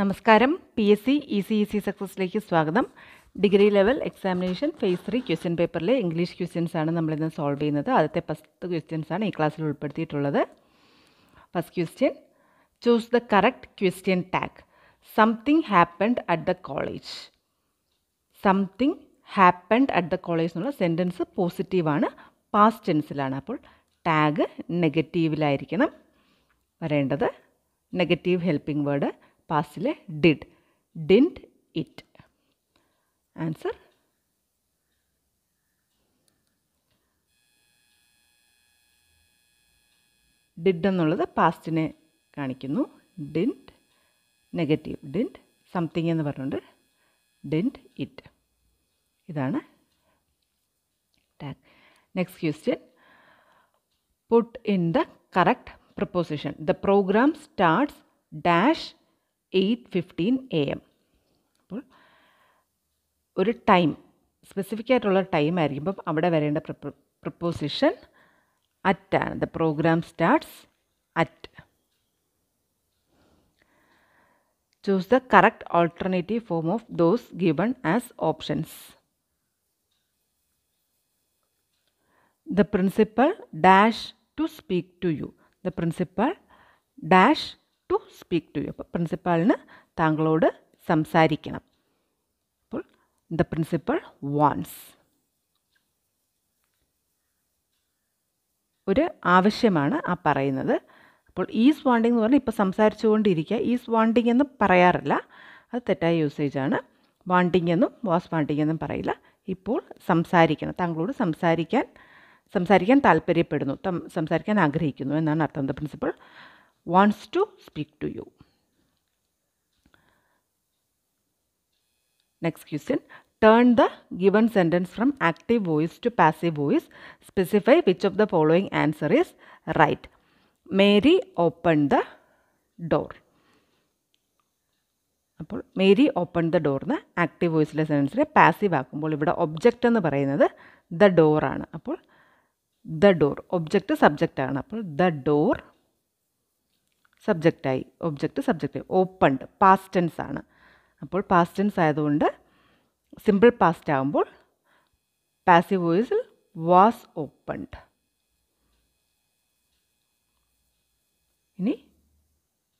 നമസ്കാരം P S C E C E C സക്സസിലേക്ക് സ്വാഗതം degree level examination phase three question പേപ്പറിലെ English questions ആണ് നമ്മളിന്ന് സോൾവ് ചെയ്യുന്നത് ആദ്യത്തെ ഫസ്റ്റ് ക്വസ്റ്റ്യൻസ് ആണ് ഈ ക്ലാസ്സിൽ ഉൾപ്പെടുത്തിയിട്ടുള്ളത് first question choose the correct question tag something happened at the college something happened at the college എന്നുള്ള സെൻറ്റൻസ് പോസിറ്റീവാണ് പാസ്റ്റ് ടെൻസിലാണ് അപ്പോൾ ടാഗ് നെഗറ്റീവിലായിരിക്കണം വരേണ്ടത് നെഗറ്റീവ് ഹെൽപ്പിംഗ് വേർഡ് പാസ്റ്റിലെ did didn't it answer did എന്നുള്ളത് പാസ്റ്റിനെ കാണിക്കുന്നു ഡിൻറ്റ് നെഗറ്റീവ് ഡിൻറ്റ് സംതിങ് എന്ന് പറഞ്ഞുകൊണ്ട് ഡിൻറ്റ് ഇറ്റ് ഇതാണ് tag next question put in the correct preposition the program starts dash eight fifteen A M അപ്പോൾ ഒരു ടൈം സ്പെസിഫിക് ആയിട്ടുള്ള ടൈം ആയിരിക്കുമ്പം അവിടെ വരേണ്ട പ്രപ്പോസിഷൻ അറ്റ് ആണ് the program starts at choose the correct alternative form of those given as options the principal dash to speak to you the principal dash to speak to you അപ്പോൾ പ്രിൻസിപ്പാളിന് താങ്കളോട് സംസാരിക്കണം അപ്പോൾ ദ പ്രിൻസിപ്പൾ വാൺസ് ഒരു ആവശ്യമാണ് ആ പറയുന്നത് അപ്പോൾ ഈസ് വാണ്ടിങ് എന്ന് പറഞ്ഞാൽ ഇപ്പോൾ സംസാരിച്ചുകൊണ്ടിരിക്കുക ഈസ് വാണ്ടിങ് എന്ന് പറയാറില്ല അത് തെറ്റായ യൂസേജ് ആണ് വാണ്ടിങ് എന്നും വാസ് വാണ്ടിങ് എന്നും പറയില്ല ഇപ്പോൾ സംസാരിക്കണം താങ്കളോട് സംസാരിക്കാൻ സംസാരിക്കാൻ താല്പര്യപ്പെടുന്നു സംസാരിക്കാൻ ആഗ്രഹിക്കുന്നു എന്നാണ് അർത്ഥം the principal wants to speak to you. Next question. Turn the given sentence from active voice to passive voice. Specify which of the following answer is right. Mary opened the door. അപ്പോൾ Mary open the door എന്ന് active വോയിസിലെ സെൻസിനെ passive ആക്കുമ്പോൾ ഇവിടെ object എന്ന് പറയുന്നത് the ഡോറാണ് അപ്പോൾ ദ ഡോർ ഒബ്ജക്റ്റ് സബ്ജക്റ്റാണ് അപ്പോൾ ദ ഡോർ സബ്ജക്റ്റായി object subject opened past tense ആണ് അപ്പോൾ പാസ്റ്റ് ടെൻസ് ആയതുകൊണ്ട് സിമ്പിൾ പാസ്റ്റ് ആകുമ്പോൾ പാസീവ് വോയിസിൽ വാസ് ഓപ്പൺഡ് ഇനി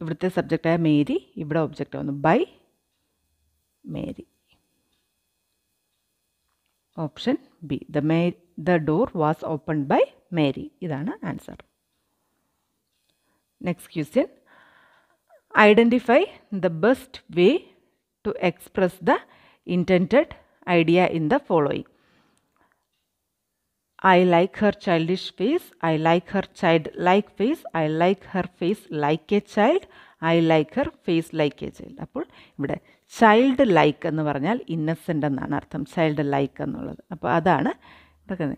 ഇവിടുത്തെ സബ്ജക്റ്റായ മേരി ഇവിടെ ഒബ്ജക്റ്റ് ആവുന്നു by Mary option B the may the door was open by Mary ഇതാണ് answer next question identify the best way to express the intended idea in the following I like her childish face I like her child like face I like her face like a child I like her face like a child അപ്പോൾ ഇവിടെ child like എന്ന് പറഞ്ഞാൽ innocent എന്നാണ് അർത്ഥം child like എന്നുള്ളത് അപ്പോൾ അതാണ് ഇവിടെ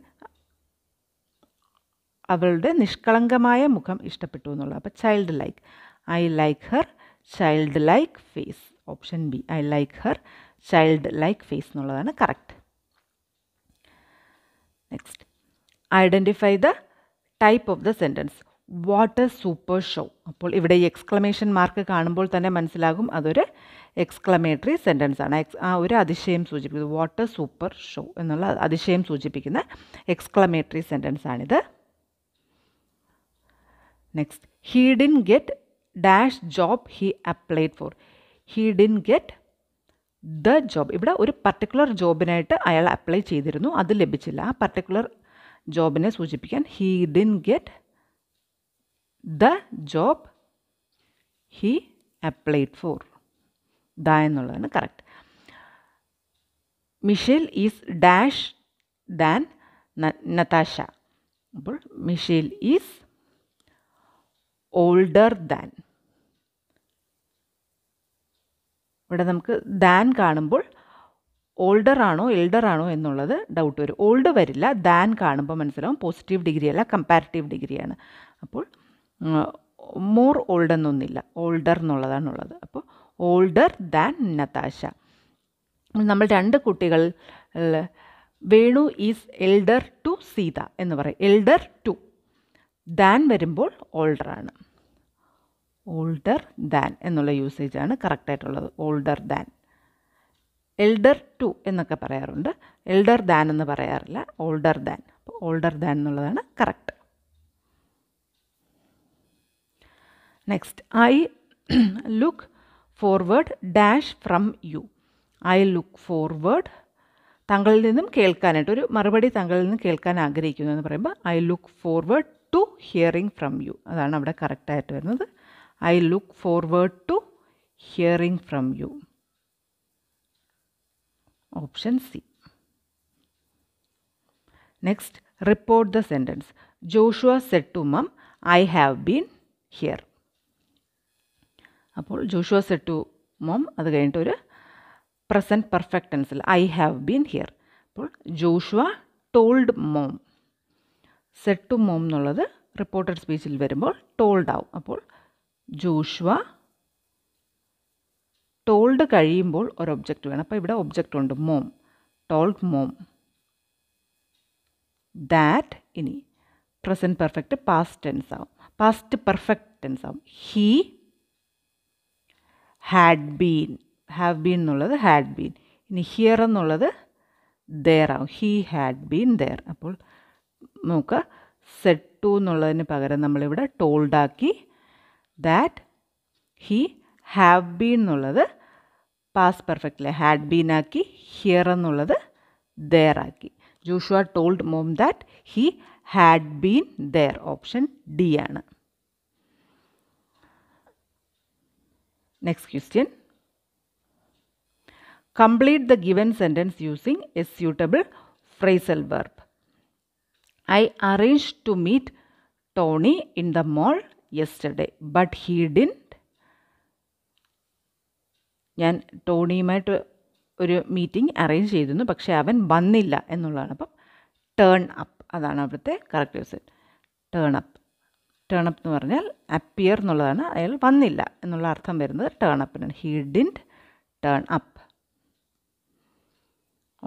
അവളുടെ നിഷ്കളങ്കമായ മുഖം ഇഷ്ടപ്പെട്ടു എന്നുള്ളത് അപ്പോൾ child like I like her child like face option B I like her child like face എന്നുള്ളതാണ് correct next identify the type of the sentence what a super show അപ്പോൾ ഇവിടെ ഈ എക്സ്ക്ലമേഷൻ മാർക്ക് കാണുമ്പോൾ തന്നെ മനസ്സിലാകും അതൊരു എക്സ്ക്ലമേറ്ററി സെൻറ്റൻസ് ആണ് ആ ഒരു അതിശയം സൂചിപ്പിക്കുന്നത് വാട്ട് എ സൂപ്പർ ഷോ എന്നുള്ള അതിശയം സൂചിപ്പിക്കുന്ന എക്സ്ക്ലമേറ്ററി സെൻറ്റൻസ് ആണിത് next he didn't get dash job he applied for he didn't get the job ഇവിടെ ഒരു പർട്ടിക്കുലർ ജോബിനായിട്ട് അയാൾ അപ്ലൈ ചെയ്തിരുന്നു അത് ലഭിച്ചില്ല ആ പർട്ടിക്കുലർ ജോബിനെ സൂചിപ്പിക്കാൻ he didn't get the job he applied for the എന്നുള്ളതാണ് correct Michelle is dash than Natasha അപ്പോൾ മിഷേൽ ഈസ് ഓൾഡർ ദാൻ ഇവിടെ നമുക്ക് ദാൻ കാണുമ്പോൾ ഓൾഡർ ആണോ എൽഡർ ആണോ എന്നുള്ളത് ഡൗട്ട് വരും ഓൾഡ് വരില്ല ദാൻ കാണുമ്പോൾ മനസ്സിലാവും പോസിറ്റീവ് ഡിഗ്രി അല്ല കമ്പാരിറ്റീവ് ഡിഗ്രിയാണ് അപ്പോൾ മോർ ഓൾഡ് എന്നൊന്നില്ല ഓൾഡർ എന്നുള്ളതാണുള്ളത് അപ്പോൾ ഓൾഡർ ദാൻ നതാശ നമ്മൾ രണ്ട് കുട്ടികൾ Venu is elder to Sita എന്ന് പറയും എൽഡർ ടു ദാൻ വരുമ്പോൾ ഓൾഡർ ആണ് ഓൾഡർ ദാൻ എന്നുള്ള യൂസേജ് ആണ് കറക്റ്റായിട്ടുള്ളത് ഓൾഡർ ദാൻ എൽഡർ ടു എന്നൊക്കെ പറയാറുണ്ട് എൽഡർ ദാൻ എന്ന് പറയാറില്ല ഓൾഡർ ദാൻ അപ്പോൾ ഓൾഡർ ദാൻ എന്നുള്ളതാണ് correct next I look forward dash from you I look forward താങ്കളിൽ നിന്നും കേൾക്കാനായിട്ട് ഒരു മറുപടി താങ്കളിൽ നിന്നും കേൾക്കാൻ ആഗ്രഹിക്കുന്നു എന്ന് പറയുമ്പോൾ I look forward to hearing from you അതാണ് അവിടെ കറക്റ്റായിട്ട് വരുന്നത് I look forward to hearing from you option C next report the sentence Joshua said to mum I have been here അപ്പോൾ ജോഷുവ സെഡ് ടു മം അത് കഴിഞ്ഞിട്ട് ഒരു present പെർഫെക്റ്റൻസിൽ I have been here അപ്പോൾ Joshua told mom said to mom എന്നുള്ളത് reported സ്പീച്ചിൽ വരുമ്പോൾ told ആവും അപ്പോൾ ജോഷുവ ടോൾഡ് കഴിയുമ്പോൾ ഒരു ഒബ്ജക്റ്റ് വേണം അപ്പോൾ ഇവിടെ ഒബ്ജക്റ്റ് ഉണ്ട് മോം ടോൾഡ് മോം ദാറ്റ് ഇനി പ്രസൻറ്റ് പെർഫെക്റ്റ് പാസ്റ്റ് ടെൻസ് ആവും പാസ്റ്റ് പെർഫെക്റ്റ് ടെൻസ് ആവും he had been have been എന്നുള്ളത് ഹാഡ് ബീൻ ഇനി ഹിയർ എന്നുള്ളത് ദർ ആവും ഹീ ഹാഡ് ബീൻ ദർ അപ്പോൾ നോക്കുക സെഡ് ടു എന്നുള്ളതിന് പകരം നമ്മളിവിടെ ടോൾഡാക്കി ദാറ്റ് ഹി ഹാവ് ബീൻ എന്നുള്ളത് പാസ് പെർഫെക്റ്റിലെ ഹാഡ് ആക്കി ഹിയർ എന്നുള്ളത് ദയറാക്കി Joshua told mom that he had been there option D ആണ് next question complete the given sentence using a suitable phrasal verb I arrange to meet Tony in the mall yesterday but he didn't ഞാൻ ടോണിയുമായിട്ട് ഒരു meeting arrange ചെയ്തിരുന്നു പക്ഷേ അവൻ വന്നില്ല എന്നുള്ളതാണ് അപ്പം ടേൺ അപ്പ് അതാണ് അവിടുത്തെ correct use turn up turn up എന്ന് പറഞ്ഞാൽ അപ്പിയർ എന്നുള്ളതാണ് അയാൾ വന്നില്ല എന്നുള്ള അർത്ഥം വരുന്നത് ടേൺ അപ്പിനാണ് he didn't turn up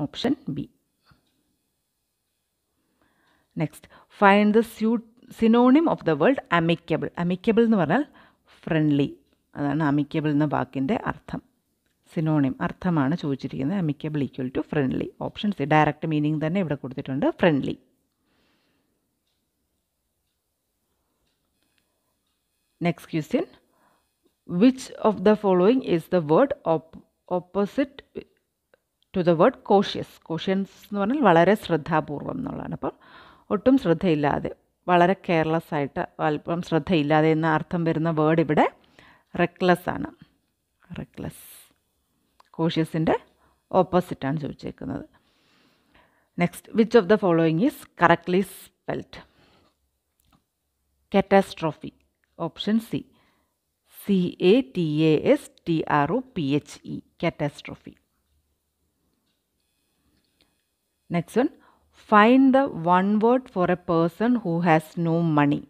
option B next find the sue synonym of the world amicable amicable എന്ന് പറഞ്ഞാൽ ഫ്രണ്ട്ലി അതാണ് അമിക്കബിൾ എന്ന വാക്കിൻ്റെ അർത്ഥം സിനോണിം അർത്ഥമാണ് ചോദിച്ചിരിക്കുന്നത് amicable equal to friendly options direct meaning തന്നെ ഇവിടെ കൊടുത്തിട്ടുണ്ട് friendly next question which of the following is the word opposite to the word cautious cautions എന്ന് പറഞ്ഞാൽ വളരെ ശ്രദ്ധാപൂർവം എന്നുള്ളതാണ് അപ്പോൾ ഒട്ടും ശ്രദ്ധയില്ലാതെ വളരെ കെയർലെസ് ആയിട്ട് അല്പം ശ്രദ്ധയില്ലാതെ എന്ന അർത്ഥം വരുന്ന വേർഡ് ഇവിടെ റെക്ലെസ് ആണ് റെക്ലെസ് കോഷ്യസിൻ്റെ ഓപ്പോസിറ്റാണ് ചോദിച്ചേക്കുന്നത് next which of the following is correctly spelt catastrophe option C C A T A S T R O P H E catastrophe next one find the one word for a person who has no money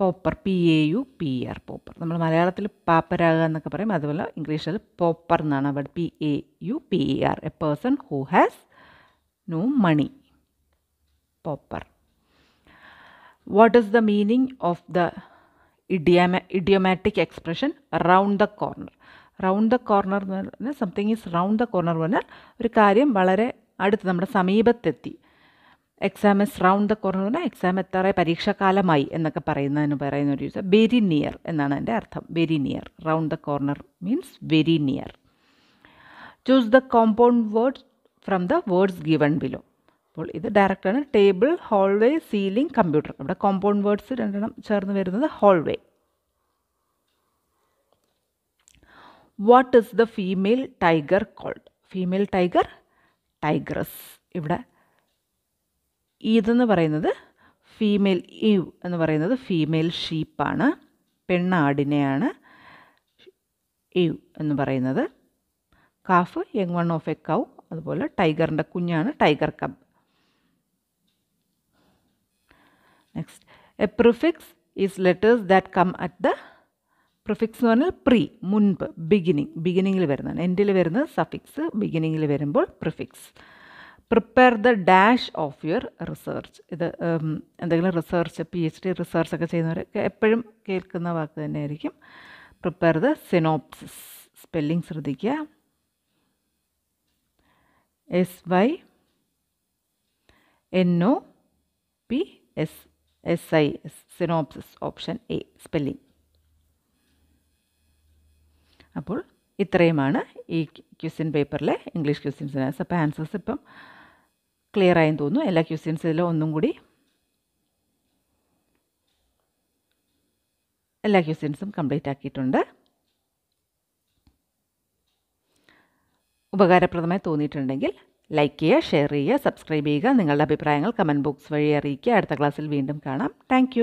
pauper P A U P R pauper നമ്മൾ മലയാളത്തിൽ പാപ്പരാകുക എന്നൊക്കെ പറയും അതുപോലെ ഇംഗ്ലീഷിൽ pauper എന്നാണ് അവിടെ P A U P E R a person who has no money pauper what is the meaning of the idiom idiomatic expression round the corner round the corner എന്ന് പറഞ്ഞാൽ something is round the corner എന്ന് പറഞ്ഞാൽ ഒരു കാര്യം വളരെ അടുത്ത് നമ്മുടെ സമീപത്തെത്തി exam is round the corner exam എത്ര പരീക്ഷാകാലമായി എന്നൊക്കെ പറയുന്നതിന് പറയുന്ന ഒരു ദിവസം വെരി നിയർ എന്നാണ് എൻ്റെ അർത്ഥം very near round the corner means very near choose the compound words from the words given below അപ്പോൾ ഇത് ഡയറക്റ്റാണ് ടേബിൾ ഹോൾവേ സീലിംഗ് കമ്പ്യൂട്ടർ ഇവിടെ കോമ്പൗണ്ട് വേർഡ്സ് രണ്ടെണ്ണം ചേർന്ന് വരുന്നത് hallway what is the female tiger called female tiger tigress ഇവിടെ ഇതെന്ന് പറയുന്നത് ഫീമെയിൽ ഈവ് എന്ന് പറയുന്നത് ഫീമെയിൽ ഷീപ്പാണ് പെണ്ണാടിനെയാണ് ഈവ് എന്ന് പറയുന്നത് calf young one of a cow അതുപോലെ ടൈഗറിൻ്റെ കുഞ്ഞാണ് tiger cub next a prefix is letters that come at the prefix എന്ന് പറഞ്ഞാൽ പ്രീ മുൻപ് ബിഗിനിങ് ബിഗിനിങ്ങിൽ വരുന്നതാണ് എൻഡിൽ വരുന്ന സഫിക്സ് ബിഗിനിങ്ങിൽ വരുമ്പോൾ prefix prepare the dash of your research ഇത് എന്തെങ്കിലും research P H D research ഒക്കെ ചെയ്യുന്നവരൊക്കെ എപ്പോഴും കേൾക്കുന്ന വാക്ക് ആയിരിക്കും പ്രിപ്പയർ ദ സിനോപ്സിസ് സ്പെല്ലിംഗ് ശ്രദ്ധിക്കുക S Y N O P S S I S synopsis option A spelling അപ്പോൾ ഇത്രയുമാണ് ഈ ക്വസ്റ്റ്യൻ പേപ്പറിലെ ഇംഗ്ലീഷ് ക്വസ്റ്റ്യൻസിന് അപ്പോൾ ആൻസേഴ്സ് ഇപ്പം ക്ലിയർ ആയെന്ന് തോന്നുന്നു എല്ലാ ക്വസ്റ്റ്യൻസിലും ഒന്നും കൂടി എല്ലാ ക്വസ്റ്റ്യൻസും കംപ്ലീറ്റ് ആക്കിയിട്ടുണ്ട് ഉപകാരപ്രദമായി തോന്നിയിട്ടുണ്ടെങ്കിൽ ലൈക്ക് ചെയ്യുക ഷെയർ ചെയ്യുക സബ്സ്ക്രൈബ് ചെയ്യുക നിങ്ങളുടെ അഭിപ്രായങ്ങൾ കമൻറ്റ് ബോക്സ് വഴി അറിയിക്കുക അടുത്ത ക്ലാസ്സിൽ വീണ്ടും കാണാം താങ്ക്